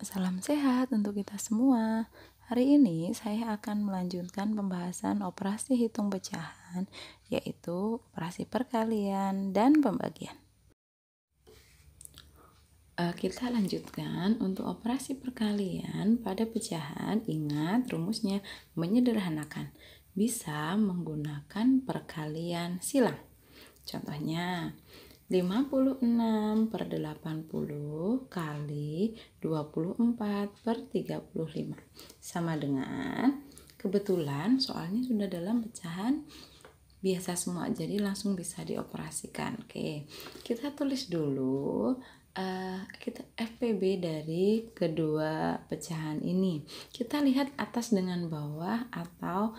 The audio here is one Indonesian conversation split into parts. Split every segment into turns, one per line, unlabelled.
Salam sehat untuk kita semua. Hari ini saya akan melanjutkan pembahasan operasi hitung pecahan, yaitu operasi perkalian dan pembagian. E, kita lanjutkan untuk operasi perkalian pada pecahan. Ingat rumusnya menyederhanakan. Bisa menggunakan perkalian silang. Contohnya, 56 per 80 kali 24 per 35 sama dengan kebetulan soalnya sudah dalam pecahan biasa semua jadi langsung bisa dioperasikan oke kita tulis dulu uh, kita FPB dari kedua pecahan ini kita lihat atas dengan bawah atau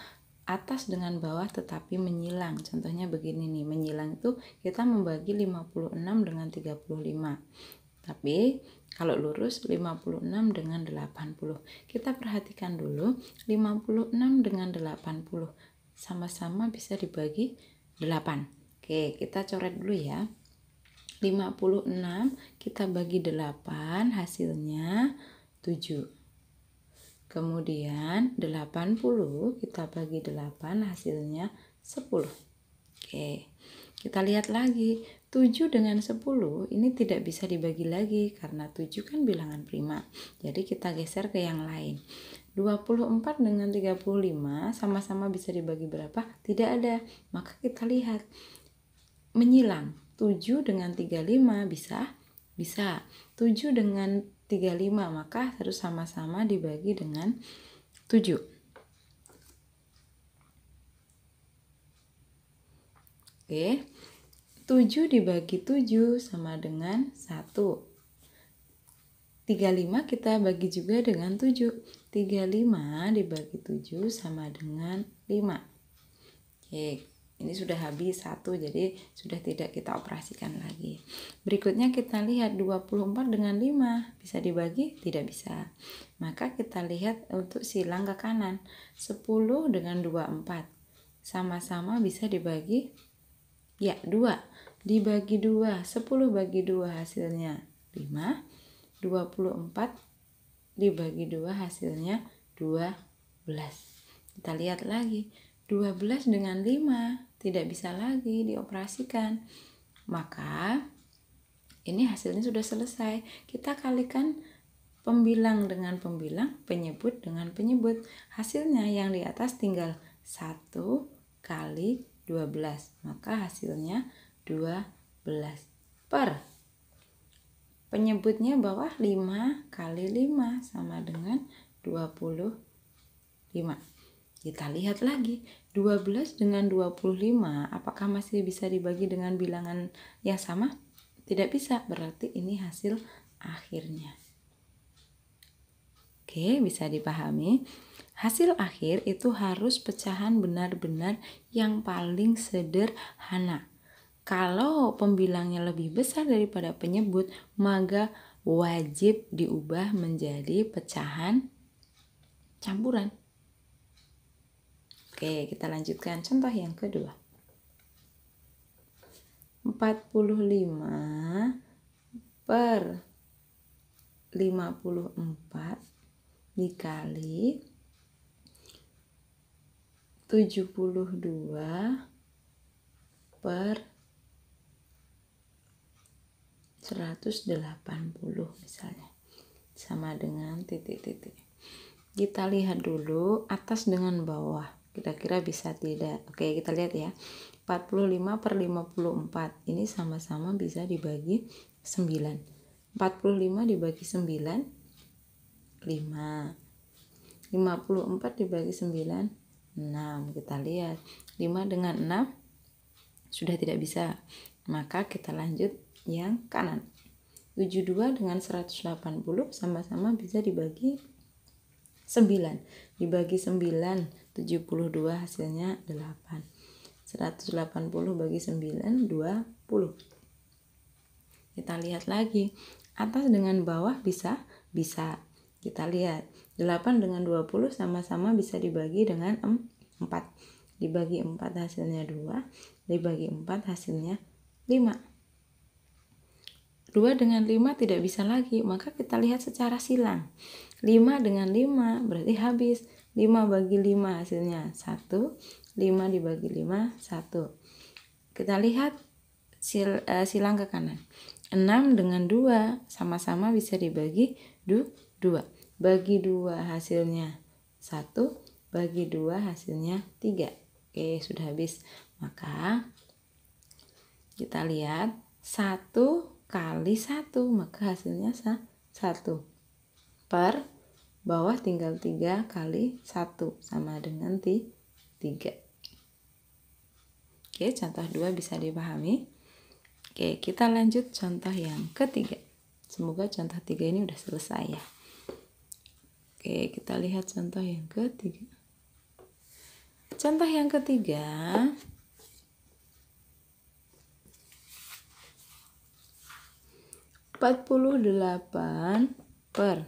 atas dengan bawah tetapi menyilang. Contohnya begini nih, menyilang itu kita membagi 56 dengan 35. Tapi kalau lurus 56 dengan 80. Kita perhatikan dulu 56 dengan 80 sama-sama bisa dibagi 8. Oke, kita coret dulu ya. 56 kita bagi 8 hasilnya 7. Kemudian 80 kita bagi 8 hasilnya 10. Oke. Kita lihat lagi 7 dengan 10 ini tidak bisa dibagi lagi karena 7 kan bilangan prima. Jadi kita geser ke yang lain. 24 dengan 35 sama-sama bisa dibagi berapa? Tidak ada. Maka kita lihat menyilang 7 dengan 35 bisa bisa 7 dengan 35 maka harus sama-sama dibagi dengan 7 oke 7 dibagi 7 sama dengan 1 35 kita bagi juga dengan 7 35 dibagi 7 sama dengan 5 oke ini sudah habis satu jadi sudah tidak kita operasikan lagi berikutnya kita lihat 24 dengan 5 bisa dibagi tidak bisa maka kita lihat untuk silang ke kanan 10 dengan 24 sama-sama bisa dibagi ya 2 dibagi 2 10 bagi 2 hasilnya 5 24 dibagi 2 hasilnya 12 kita lihat lagi 12 dengan 5 tidak bisa lagi dioperasikan. Maka ini hasilnya sudah selesai. Kita kalikan pembilang dengan pembilang, penyebut dengan penyebut. Hasilnya yang di atas tinggal 1 kali 12. Maka hasilnya 12 per. Penyebutnya bawah 5 kali 5 sama dengan 25. Kita lihat lagi, 12 dengan 25 apakah masih bisa dibagi dengan bilangan yang sama? Tidak bisa, berarti ini hasil akhirnya. Oke, bisa dipahami. Hasil akhir itu harus pecahan benar-benar yang paling sederhana. Kalau pembilangnya lebih besar daripada penyebut, maka wajib diubah menjadi pecahan campuran. Oke, kita lanjutkan contoh yang kedua. 45 per 54 dikali 72 per 180 misalnya sama dengan titik-titik kita lihat dulu atas dengan bawah kira-kira bisa tidak oke kita lihat ya 45 per 54 ini sama-sama bisa dibagi 9 45 dibagi 9 5 54 dibagi 9 6 kita lihat 5 dengan 6 sudah tidak bisa maka kita lanjut yang kanan 72 dengan 180 sama-sama bisa dibagi 9 dibagi 9 72 hasilnya 8 180 bagi 9 20 kita lihat lagi atas dengan bawah bisa bisa kita lihat 8 dengan 20 sama-sama bisa dibagi dengan 4 dibagi 4 hasilnya 2 dibagi 4 hasilnya 5 2 dengan 5 tidak bisa lagi maka kita lihat secara silang 5 dengan 5 berarti habis 5 bagi 5 hasilnya 1 5 dibagi 5 1 kita lihat sil, uh, silang ke kanan 6 dengan 2 sama-sama bisa dibagi 2 bagi 2 hasilnya 1 bagi 2 hasilnya 3 oke sudah habis maka kita lihat 1 kali 1 maka hasilnya 1 per bawah tinggal 3 kali 1 sama dengan 3. Oke, contoh 2 bisa dipahami. Oke, kita lanjut contoh yang ketiga. Semoga contoh 3 ini udah selesai ya. Oke, kita lihat contoh yang ketiga. Contoh yang ketiga, empat puluh delapan per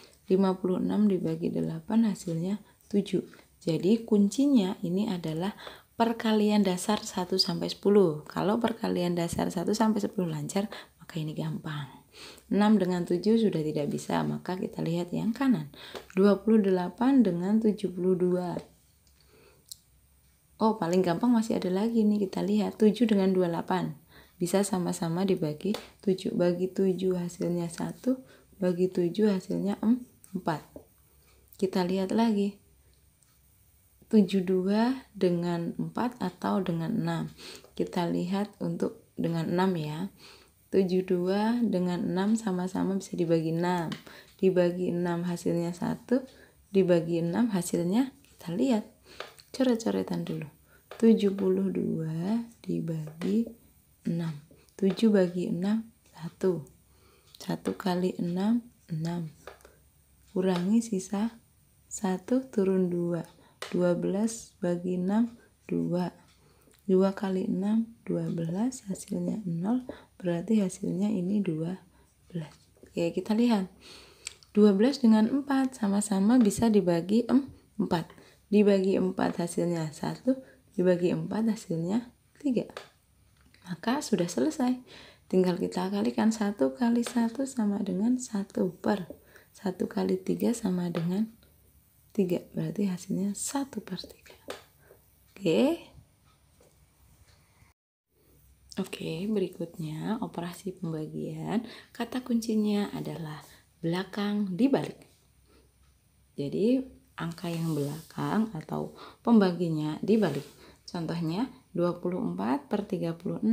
56 dibagi 8 hasilnya 7. Jadi kuncinya ini adalah perkalian dasar 1 sampai 10. Kalau perkalian dasar 1 sampai 10 lancar, maka ini gampang. 6 dengan 7 sudah tidak bisa, maka kita lihat yang kanan. 28 dengan 72. Oh, paling gampang masih ada lagi nih, kita lihat 7 dengan 28. Bisa sama-sama dibagi 7. Bagi 7 hasilnya 1, bagi 7 hasilnya 4. 4. Kita lihat lagi. 72 dengan 4 atau dengan 6. Kita lihat untuk dengan 6 ya. 72 dengan 6 sama-sama bisa dibagi 6. Dibagi 6 hasilnya 1, dibagi 6 hasilnya kita lihat. Coret-coretan dulu. 72 dibagi 6. 7 bagi 6 1. 1 kali 6 6 kurangi sisa 1 turun 2 12 bagi 6 2 2 kali 6 12 hasilnya 0 berarti hasilnya ini 12 oke kita lihat 12 dengan 4 sama-sama bisa dibagi 4 dibagi 4 hasilnya 1 dibagi 4 hasilnya 3 maka sudah selesai tinggal kita kalikan 1 kali 1 sama dengan 1 per 1 kali 3 sama dengan 3. Berarti hasilnya 1 per 3. Oke. Oke, berikutnya operasi pembagian. Kata kuncinya adalah belakang dibalik. Jadi, angka yang belakang atau pembaginya dibalik. Contohnya, 24 per 36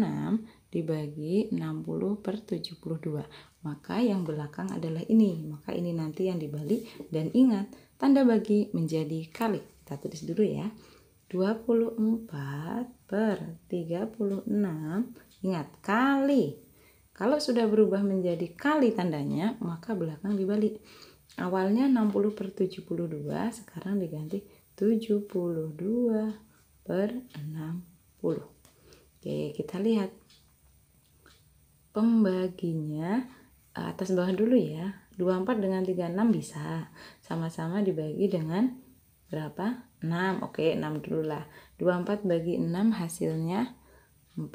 dibagi 60 per 72 maka yang belakang adalah ini maka ini nanti yang dibalik dan ingat tanda bagi menjadi kali kita tulis dulu ya 24 per 36 ingat kali kalau sudah berubah menjadi kali tandanya maka belakang dibalik awalnya 60 per 72 sekarang diganti 72 per 60 oke kita lihat pembaginya eh, atas bawah dulu ya 24 dengan 36 bisa sama-sama dibagi dengan berapa 6 oke 6 dulu lah 24 bagi 6 hasilnya 4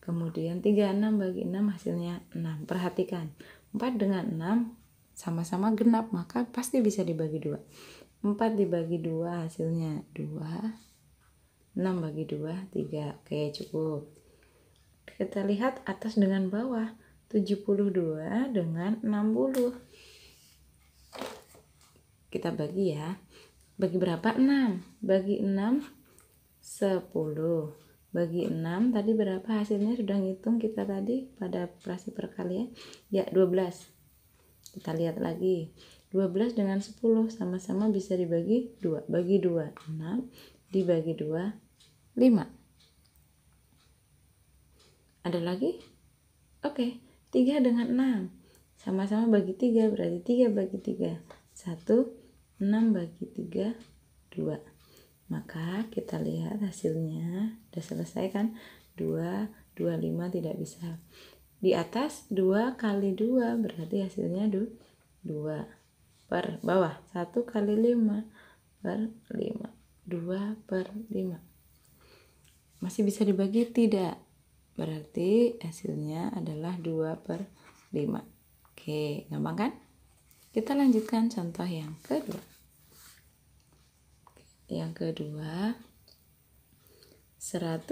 kemudian 36 bagi 6 hasilnya 6 perhatikan 4 dengan 6 sama-sama genap maka pasti bisa dibagi 2 4 dibagi 2 hasilnya 2 6 bagi 2 3 oke cukup kita lihat atas dengan bawah. 72 dengan 60. Kita bagi ya. Bagi berapa? 6. Bagi 6 10 bagi 6 tadi berapa hasilnya sudah ngitung kita tadi pada operasi perkalian ya 12 ya, kita lihat lagi 12 dengan 10 sama-sama bisa dibagi 2 bagi 2 6 dibagi 2 5 ada lagi? Oke, okay. 3 dengan 6. Sama-sama bagi 3, berarti 3 bagi 3. 1, 6 bagi 3, 2. Maka kita lihat hasilnya. Sudah selesai kan? 2, 25 tidak bisa. Di atas 2 kali 2, berarti hasilnya 2 per bawah. 1 kali 5 per 5. 2 per 5. Masih bisa dibagi? Tidak Berarti hasilnya adalah 2 per 5. Oke, gampang kan? Kita lanjutkan contoh yang kedua. Yang kedua, 120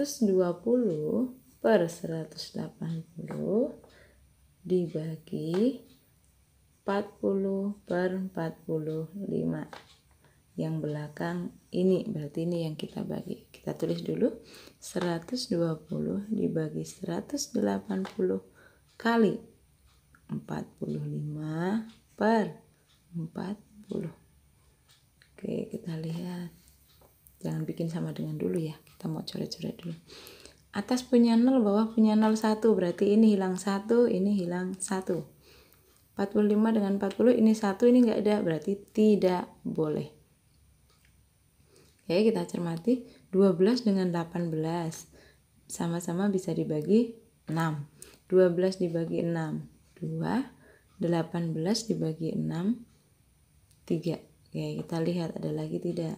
per 180 dibagi 40 per 45 yang belakang ini berarti ini yang kita bagi kita tulis dulu 120 dibagi 180 kali 45 per 40 oke kita lihat jangan bikin sama dengan dulu ya kita mau coret-coret dulu atas punya 0 bawah punya 0 1 berarti ini hilang 1 ini hilang 1 45 dengan 40 ini 1 ini enggak ada berarti tidak boleh Oke, ya, kita cermati 12 dengan 18 sama-sama bisa dibagi 6. 12 dibagi 6 2, 18 dibagi 6 3. Oke, kita lihat ada lagi tidak.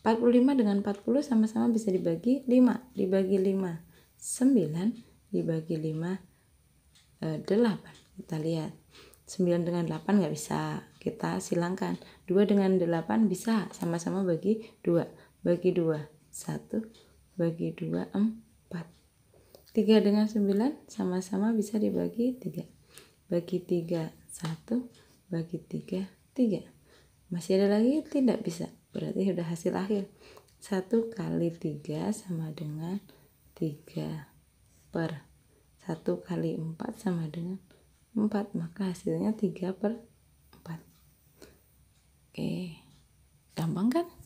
45 dengan 40 sama-sama bisa dibagi 5. Dibagi 5 9 dibagi 5 8. Eh, kita lihat. 9 dengan 8 nggak bisa kita silangkan 2 dengan 8 bisa sama-sama bagi 2 bagi 2 1 bagi 2 4 3 dengan 9 sama-sama bisa dibagi 3 bagi 3 1 bagi 3 3 masih ada lagi tidak bisa berarti sudah hasil akhir 1 kali 3 sama dengan 3 per 1 kali 4 sama dengan 4 maka hasilnya 3 per 3 Oke, gampang kan?